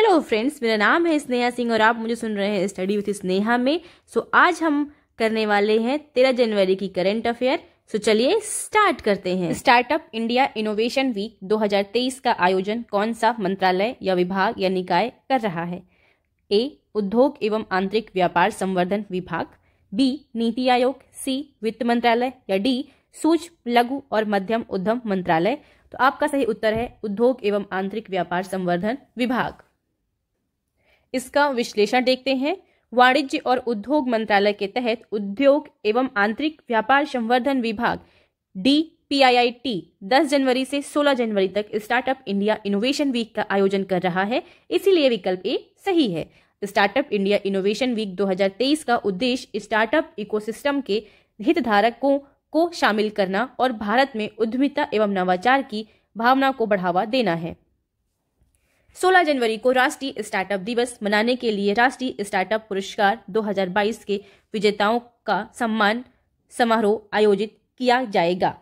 hello friends मेरा नाम है स्नेहा सिंह और आप मुझे सुन रहे हैं स्टडी विथ स्नेहा में सो आज हम करने वाले हैं तेरह जनवरी की करंट अफेयर सो चलिए स्टार्ट करते हैं स्टार्टअप इंडिया इनोवेशन वीक 2023 का आयोजन कौन सा मंत्रालय या विभाग या निकाय कर रहा है ए उद्योग एवं आंतरिक व्यापार संवर्धन विभाग बी नीति आयोग सी वित्त मंत्रालय या डी सूक्ष्म लघु और मध्यम उद्यम मंत्रालय तो आपका सही उत्तर है उद्योग एवं आंतरिक व्यापार संवर्धन विभाग इसका विश्लेषण देखते हैं वाणिज्य और उद्योग मंत्रालय के तहत उद्योग एवं आंतरिक व्यापार संवर्धन विभाग D P I I T दस जनवरी से 16 जनवरी तक स्टार्टअप इंडिया इनोवेशन वीक का आयोजन कर रहा है इसीलिए विकल्प ए सही है स्टार्टअप इंडिया इनोवेशन वीक 2023 का उद्देश्य स्टार्टअप इकोसिस्टम के हितधारकों को शामिल करना और भारत में उद्यमिता एवं नवाचार की भावना को बढ़ावा देना है 16 जनवरी को राष्ट्रीय स्टार्टअप दिवस मनाने के लिए राष्ट्रीय स्टार्टअप पुरस्कार 2022 के विजेताओं का सम्मान समारोह आयोजित किया जाएगा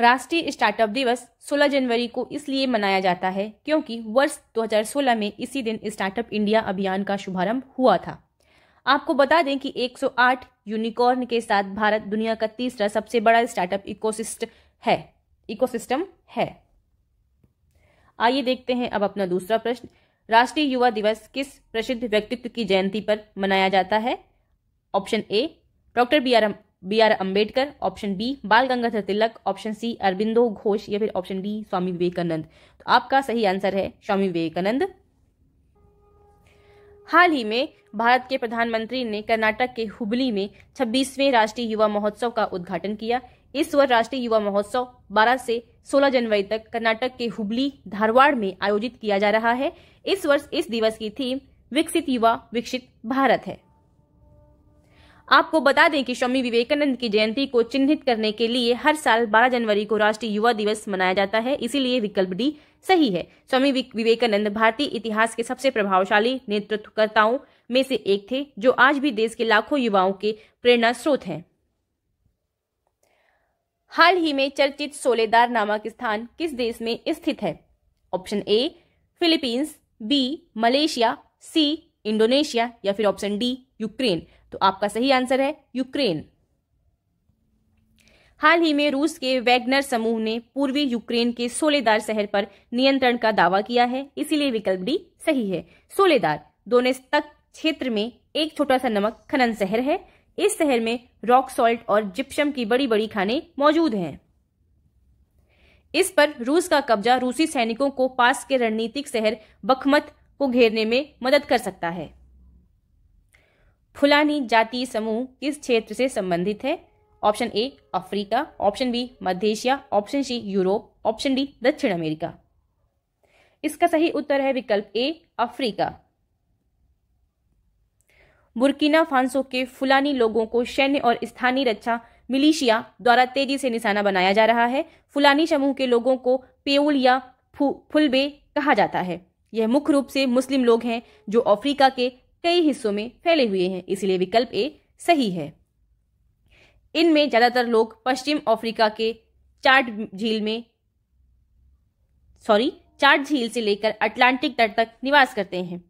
राष्ट्रीय स्टार्टअप दिवस 16 जनवरी को इसलिए मनाया जाता है क्योंकि वर्ष 2016 में इसी दिन स्टार्टअप इंडिया अभियान का शुभारंभ हुआ था आपको बता दें कि 108 यूनिकॉर्न के साथ भारत दुनिया का तीसरा सबसे बड़ा स्टार्टअप इकोसिस्ट है इकोसिस्टम है आइए देखते हैं अब अपना दूसरा प्रश्न राष्ट्रीय युवा दिवस किस प्रसिद्ध व्यक्तित्व की जयंती पर मनाया जाता है option A doctor B R B R Ambedkar option B Bal Gangadhar Tilak option C Aurobindo Ghosh या फिर ऑप्शन डी स्वामी विवेकानंद तो आपका सही आंसर है स्वामी विवेकानंद हाल ही में भारत के प्रधानमंत्री ने कर्नाटक के हुबली में 26वें राष्ट्रीय युवा महोत्सव का उद्घाटन किया इस वर्ष राष्ट्रीय युवा महोत्सव 12 से 16 जनवरी तक कर्नाटक के हुबली धारवाड़ में आयोजित किया जा रहा है इस वर्ष इस दिवस की थीम विकसित युवा विकसित भारत है आपको बता दें कि स्वामी विवेकानंद की जयंती को चिन्हित करने के लिए हर साल 12 जनवरी को राष्ट्रीय युवा दिवस मनाया जाता है इसीलिए विकल्प डी सही है स्वामी विवेकानंद भारतीय इतिहास के सबसे प्रभावशाली नेतृत्वकर्ताओं में से एक थे जो आज भी देश के लाखों युवाओं के प्रेरणा स्रोत हैं हाल ही में चर्चित सोलेदार नामक स्थान किस देश में स्थित है option A Philippines B Malaysia C Indonesia या फिर ऑप्शन डी यूक्रेन तो आपका सही आंसर है यूक्रेन हाल ही में रूस के वैगनर समूह ने पूर्वी यूक्रेन के सोलेदार शहर पर नियंत्रण का दावा किया है इसीलिए विकल्प डी सही है सोलेदार दोनों तक क्षेत्र में एक छोटा सा नमक खनन शहर है इस शहर में रॉक सॉल्ट और जिप्सम की बड़ी बड़ी खाने मौजूद हैं इस पर रूस का कब्जा रूसी सैनिकों को पास के रणनीतिक शहर बखमत को घेरने में मदद कर सकता है फुलानी जाति समूह किस क्षेत्र से संबंधित है option A Africa option B मध्य Asia option C Europe option D दक्षिण अमेरिका इसका सही उत्तर है विकल्प ए अफ्रीका बुर्किना फांसो के फुलानी लोगों को सैन्य और स्थानीय रक्षा मिलिशिया द्वारा तेजी से निशाना बनाया जा रहा है फुलानी समूह के लोगों को पेउल या फुलबे कहा जाता है यह मुख्य रूप से मुस्लिम लोग हैं जो अफ्रीका के कई हिस्सों में फैले हुए हैं इसलिए विकल्प ए सही है इनमें ज्यादातर लोग पश्चिम अफ्रीका के चार्ट झील में सॉरी चार्ट झील से लेकर अटलांटिक तट तक निवास करते हैं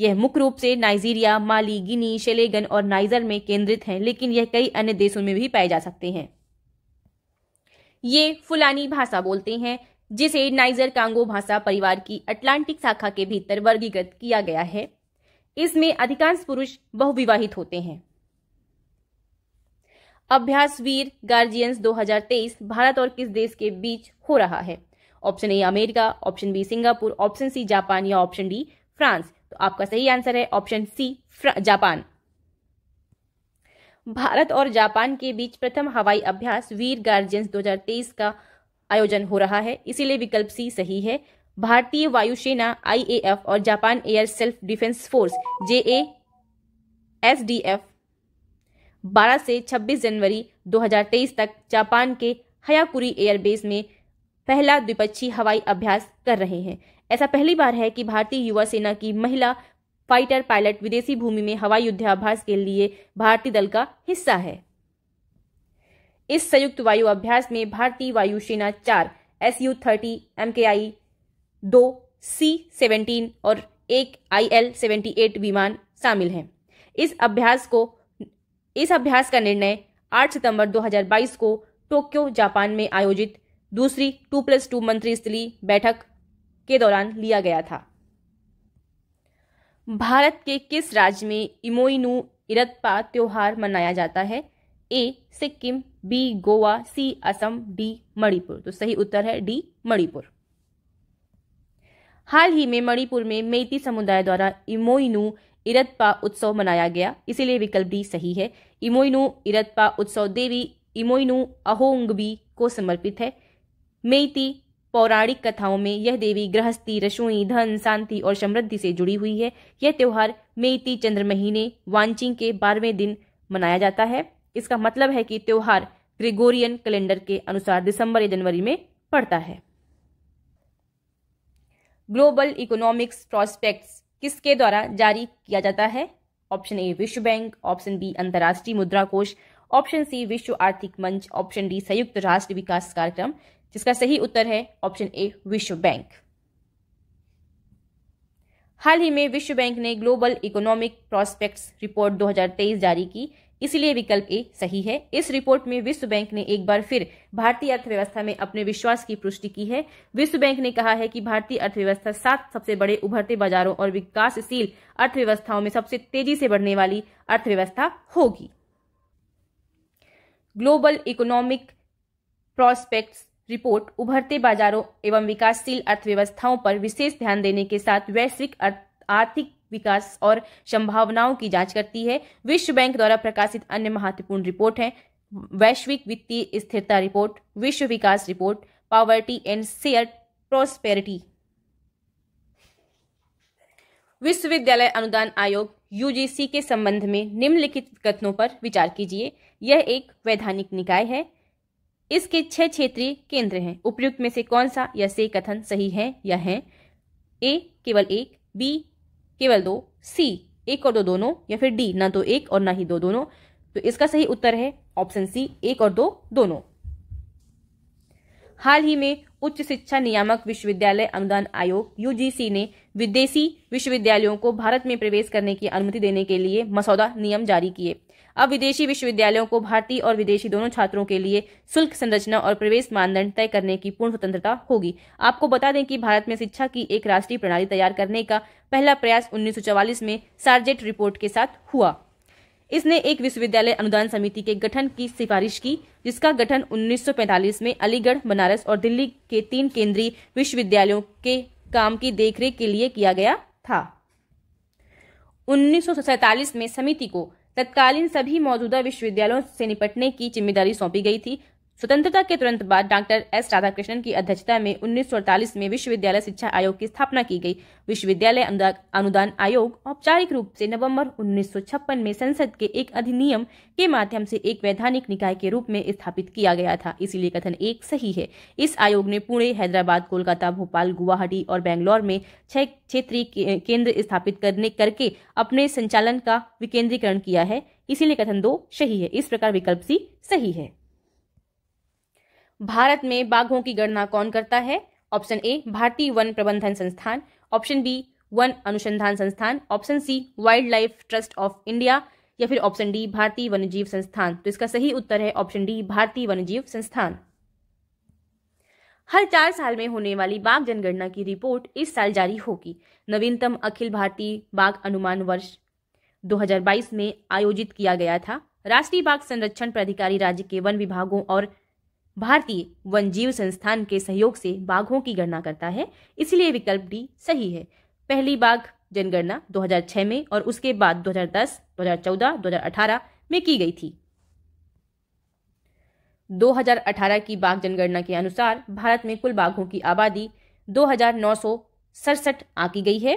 यह मुख्य रूप से नाइजीरिया माली गिनी शेलेगन और नाइजर में केंद्रित हैं लेकिन यह कई अन्य देशों में भी पाए जा सकते हैं ये फुलानी भाषा बोलते हैं जिसे नाइजर कांगो भाषा परिवार की अटलांटिक शाखा के भीतर वर्गीकृत किया गया है इसमें अधिकांश पुरुष बहुविवाहित होते हैं अभ्यासवीर गार्जियंस 2023 भारत और किस देश के बीच हो रहा है option A America option B Singapore option C Japan या ऑप्शन डी फ्रांस तो आपका सही आंसर है ऑप्शन सी जापान भारत और जापान के बीच प्रथम हवाई अभ्यास वीर गार्जियंस 2023 का आयोजन हो रहा है इसीलिए विकल्प सी सही है भारतीय वायुसेना आईएएफ और Japan air self defence force JASDF 12 से 26 जनवरी 2023 तक जापान के हयाकुरी एयरबेस में पहला द्विपक्षीय हवाई अभ्यास कर रहे हैं ऐसा पहली बार है कि भारतीय युवा सेना की महिला फाइटर पायलट विदेशी भूमि में हवाई युद्धाभ्यास के लिए भारतीय दल का हिस्सा है इस संयुक्त वायु अभ्यास में भारतीय वायुसेना चार एस यू थर्टी एम के आई दो सी सेवेंटीन और एक आई एल सेवेंटी एट विमान शामिल हैं इस अभ्यास को इस अभ्यास का निर्णय 8 सितंबर 2022 को टोक्यो जापान में आयोजित दूसरी टू प्लस टू मंत्री स्तरीय बैठक के दौरान लिया गया था भारत के किस राज्य में इमोइनु इरतपा त्योहार मनाया जाता है A Sikkim B Goa C Assam D Manipur तो सही उत्तर है डी मणिपुर हाल ही में मणिपुर में मेती समुदाय द्वारा इमोइनु इरतपा उत्सव मनाया गया इसीलिए विकल्प डी सही है इमोइनु इरतपा उत्सव देवी इमोइनु अहोंगबी को समर्पित है मेती पौराणिक कथाओं में यह देवी गृहस्थी रसोई धन शांति और समृद्धि से जुड़ी हुई है यह त्यौहार मेती चंद्र महीने वांचिंग के बारहवें दिन मनाया जाता है इसका मतलब है कि त्यौहार ग्रेगोरियन कैलेंडर के अनुसार दिसंबर या जनवरी में पड़ता है ग्लोबल इकोनॉमिक्स प्रोस्पेक्ट्स किसके द्वारा जारी किया जाता है ऑप्शन ए विश्व बैंक ऑप्शन बी अंतर्राष्ट्रीय मुद्रा कोष ऑप्शन सी विश्व आर्थिक मंच ऑप्शन डी संयुक्त राष्ट्र विकास कार्यक्रम जिसका सही उत्तर है ऑप्शन ए विश्व बैंक हाल ही में विश्व बैंक ने ग्लोबल इकोनॉमिक प्रोस्पेक्ट्स रिपोर्ट 2023 जारी की इसलिए विकल्प ए सही है इस रिपोर्ट में विश्व बैंक ने एक बार फिर भारतीय अर्थव्यवस्था में अपने विश्वास की पुष्टि की है विश्व बैंक ने कहा है कि भारतीय अर्थव्यवस्था सात सबसे बड़े उभरते बाजारों और विकासशील अर्थव्यवस्थाओं में सबसे तेजी से बढ़ने वाली अर्थव्यवस्था होगी ग्लोबल इकोनॉमिक प्रोस्पेक्ट रिपोर्ट उभरते बाजारों एवं विकासशील अर्थव्यवस्थाओं पर विशेष ध्यान देने के साथ वैश्विक आर्थिक विकास और संभावनाओं की जांच करती है विश्व बैंक द्वारा प्रकाशित अन्य महत्वपूर्ण रिपोर्ट है वैश्विक वित्तीय स्थिरता रिपोर्ट विश्व विकास report poverty and share prosperity विश्वविद्यालय अनुदान आयोग यूजीसी के संबंध में निम्नलिखित कथनों पर विचार कीजिए यह एक वैधानिक निकाय है इसके छह क्षेत्रीय केंद्र हैं उपयुक्त में से कौन सा या से कथन सही है या है ए केवल एक बी केवल दो सी एक और दो दोनों या फिर डी ना तो एक और ना ही दो दोनों तो इसका सही उत्तर है ऑप्शन सी एक और दो दोनों हाल ही में उच्च शिक्षा नियामक विश्वविद्यालय अनुदान आयोग यूजीसी ने विदेशी विश्वविद्यालयों को भारत में प्रवेश करने की अनुमति देने के लिए मसौदा नियम जारी किए अब विदेशी विश्वविद्यालयों को भारतीय और विदेशी दोनों छात्रों के लिए शुल्क संरचना और प्रवेश मानदंड तय करने की पूर्ण स्वतंत्रता होगी आपको बता दें कि भारत में शिक्षा की एक राष्ट्रीय प्रणाली तैयार करने का पहला प्रयास उन्नीस में सार्जेट रिपोर्ट के साथ हुआ इसने एक विश्वविद्यालय अनुदान समिति के गठन की सिफारिश की जिसका गठन 1945 में अलीगढ़ बनारस और दिल्ली के तीन केंद्रीय विश्वविद्यालयों के काम की देखरेख के लिए किया गया था उन्नीस में समिति को तत्कालीन सभी मौजूदा विश्वविद्यालयों से निपटने की जिम्मेदारी सौंपी गई थी स्वतंत्रता के तुरंत बाद डॉक्टर एस राधाकृष्णन की अध्यक्षता में 1948 में विश्वविद्यालय शिक्षा आयोग की स्थापना की गई विश्वविद्यालय अनुदान आयोग औपचारिक रूप से नवंबर 1956 में संसद के एक अधिनियम के माध्यम से एक वैधानिक निकाय के रूप में स्थापित किया गया था इसीलिए कथन एक सही है इस आयोग ने पुणे हैदराबाद कोलकाता भोपाल गुवाहाटी और बेंगलोर में छह क्षेत्रीय केंद्र स्थापित करने करके अपने संचालन का विकेंद्रीकरण किया है इसीलिए कथन दो सही है इस प्रकार विकल्प सी सही है भारत में बाघों की गणना कौन करता है ऑप्शन ए भारतीय वन प्रबंधन संस्थान ऑप्शन बी वन अनुसंधान संस्थान option C wildlife trust of India या फिर ऑप्शन डी भारतीय वन्यजीव संस्थान तो इसका सही उत्तर है ऑप्शन डी भारतीय वन्यजीव संस्थान हर चार साल में होने वाली बाघ जनगणना की रिपोर्ट इस साल जारी होगी नवीनतम अखिल भारतीय बाघ अनुमान वर्ष 2022 में आयोजित किया गया था राष्ट्रीय बाघ संरक्षण प्राधिकारी राज्य के वन विभागों और भारतीय वन्यजीव संस्थान के सहयोग से बाघों की गणना करता है इसलिए विकल्प डी सही है पहली बाघ जनगणना 2006 में और उसके बाद 2010, 2014, 2018 में की गई थी 2018 की बाघ जनगणना के अनुसार भारत में कुल बाघों की आबादी दो आकी गई है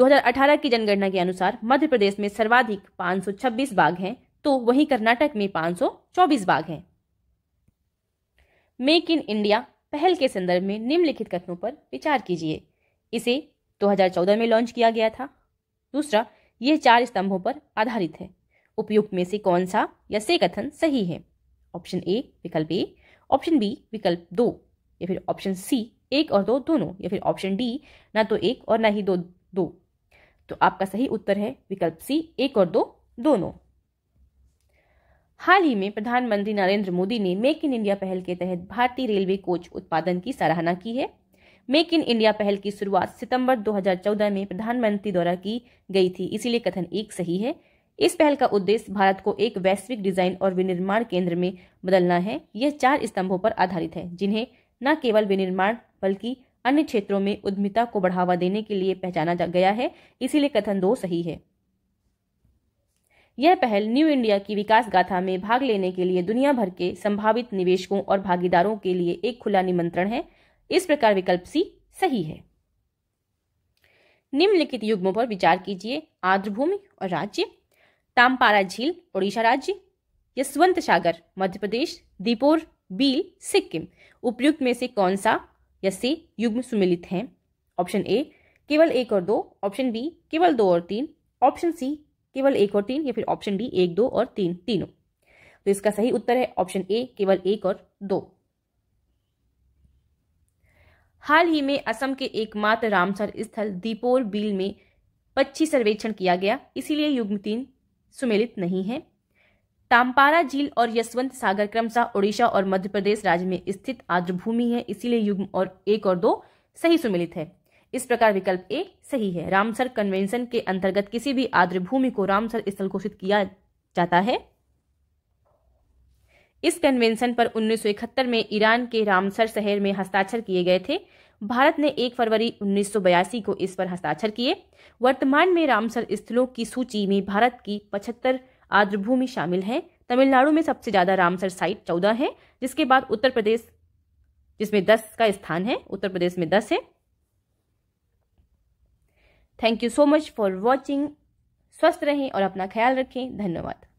2018 की जनगणना के अनुसार मध्य प्रदेश में सर्वाधिक 526 बाघ हैं तो वहीं कर्नाटक में 524 बाघ हैं मेक इन इंडिया पहल के संदर्भ में निम्नलिखित कथनों पर विचार कीजिए इसे 2014 में लॉन्च किया गया था दूसरा यह चार स्तंभों पर आधारित है उपयुक्त में से कौन सा या से कथन सही है ऑप्शन ए विकल्प ए ऑप्शन बी विकल्प दो या फिर ऑप्शन सी एक और दो दोनों या फिर ऑप्शन डी ना तो एक और ना ही दो दो तो आपका सही उत्तर है विकल्प सी एक और दो दोनों हाल ही में प्रधानमंत्री नरेंद्र मोदी ने मेक इन इंडिया पहल के तहत भारतीय रेलवे कोच उत्पादन की सराहना की है मेक इन इंडिया पहल की शुरुआत सितंबर 2014 में प्रधानमंत्री द्वारा की गई थी इसीलिए कथन एक सही है इस पहल का उद्देश्य भारत को एक वैश्विक डिजाइन और विनिर्माण केंद्र में बदलना है यह चार स्तंभों पर आधारित है जिन्हें न केवल विनिर्माण बल्कि अन्य क्षेत्रों में उद्यमिता को बढ़ावा देने के लिए पहचाना गया है इसीलिए कथन दो सही है यह पहल न्यू इंडिया की विकास गाथा में भाग लेने के लिए दुनिया भर के संभावित निवेशकों और भागीदारों के लिए एक खुला निमंत्रण है इस प्रकार विकल्प सी सही है निम्नलिखित युग्मों पर विचार कीजिए आर्द्रभूमि और राज्य तामपारा झील ओडिशा राज्य यशवंत सागर मध्य प्रदेश दीपोर बील सिक्किम उपयुक्त में से कौन सा या से युग्म सुमिलित हैं ऑप्शन ए केवल एक और दो ऑप्शन बी केवल दो और तीन ऑप्शन सी केवल एक और तीन या फिर ऑप्शन डी एक दो और तीन तीनों तो इसका सही उत्तर है ऑप्शन ए केवल एक और दो हाल ही में असम के एकमात्र रामसर स्थल दीपोर बिल में पक्षी सर्वेक्षण किया गया इसीलिए युग्म तीन सुमेलित नहीं है तामपारा झील और यशवंत सागर क्रमशः ओडिशा और मध्य प्रदेश राज्य में स्थित आर्द्रभूमि है इसीलिए युग्म और एक और दो सही सुमेलित है इस प्रकार विकल्प ए सही है रामसर कन्वेंशन के अंतर्गत किसी भी भूमि को रामसर स्थल घोषित किया जाता है इस कन्वेंशन पर 1971 में ईरान के रामसर शहर में हस्ताक्षर किए गए थे भारत ने 1 फरवरी उन्नीस को इस पर हस्ताक्षर किए वर्तमान में रामसर स्थलों की सूची में भारत की 75 भूमि शामिल है तमिलनाडु में सबसे ज़्यादा रामसर साइट 14 है जिसके बाद उत्तर प्रदेश जिसमें 10 का स्थान है उत्तर प्रदेश में 10 है thank you so much for watching स्वस्थ रहें और अपना ख्याल रखें धन्यवाद